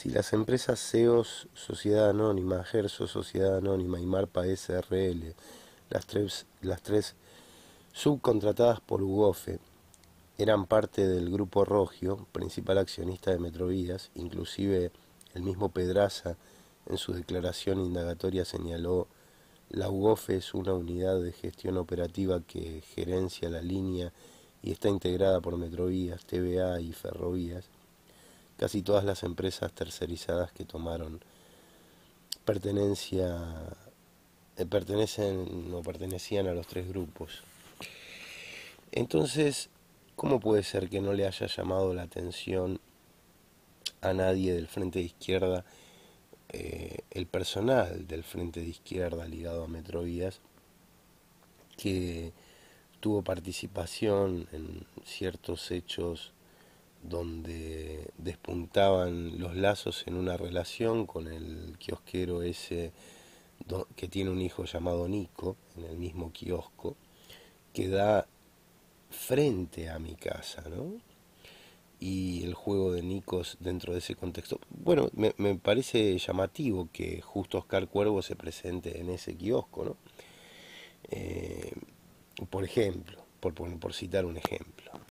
Si las empresas CEOs Sociedad Anónima, Gerso, Sociedad Anónima y Marpa SRL, las tres, las tres subcontratadas por UGOFE, eran parte del grupo Rogio, principal accionista de Metrovías, inclusive el mismo Pedraza en su declaración indagatoria señaló la UGOFE es una unidad de gestión operativa que gerencia la línea y está integrada por Metrovías, TVA y Ferrovías casi todas las empresas tercerizadas que tomaron pertenencia eh, pertenecen o pertenecían a los tres grupos. Entonces, ¿cómo puede ser que no le haya llamado la atención a nadie del frente de izquierda eh, el personal del frente de izquierda ligado a Metrovías que tuvo participación en ciertos hechos donde despuntaban los lazos en una relación con el quiosquero ese que tiene un hijo llamado Nico, en el mismo quiosco, que da frente a mi casa, ¿no? Y el juego de Nicos dentro de ese contexto. Bueno, me, parece llamativo que justo Oscar Cuervo se presente en ese quiosco, ¿no? Eh, por ejemplo, por citar un ejemplo.